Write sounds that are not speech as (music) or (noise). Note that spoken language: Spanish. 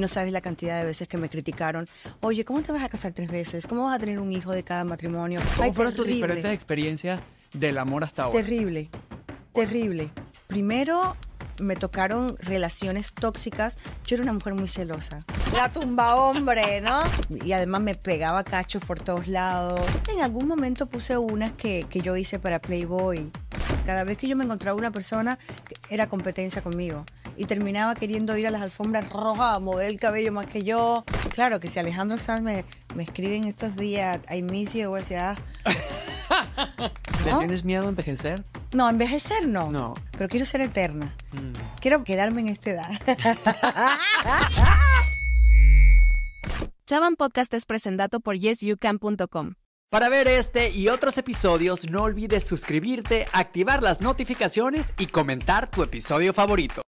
no sabes la cantidad de veces que me criticaron. Oye, ¿cómo te vas a casar tres veces? ¿Cómo vas a tener un hijo de cada matrimonio? ¿Cómo fueron tus diferentes experiencias del amor hasta ahora? Terrible, terrible. Primero me tocaron relaciones tóxicas. Yo era una mujer muy celosa. La tumba hombre, ¿no? Y además me pegaba cachos por todos lados. En algún momento puse unas que, que yo hice para Playboy cada vez que yo me encontraba una persona, era competencia conmigo. Y terminaba queriendo ir a las alfombras rojas a mover el cabello más que yo. Claro, que si Alejandro Sanz me, me escribe en estos días, a miss you, voy a decir, ah. (laughs) tienes miedo a envejecer? No, envejecer no. No. Pero quiero ser eterna. Mm. Quiero quedarme en esta edad. (laughs) Chaban Podcast es presentado por yesyoucan.com. Para ver este y otros episodios no olvides suscribirte, activar las notificaciones y comentar tu episodio favorito.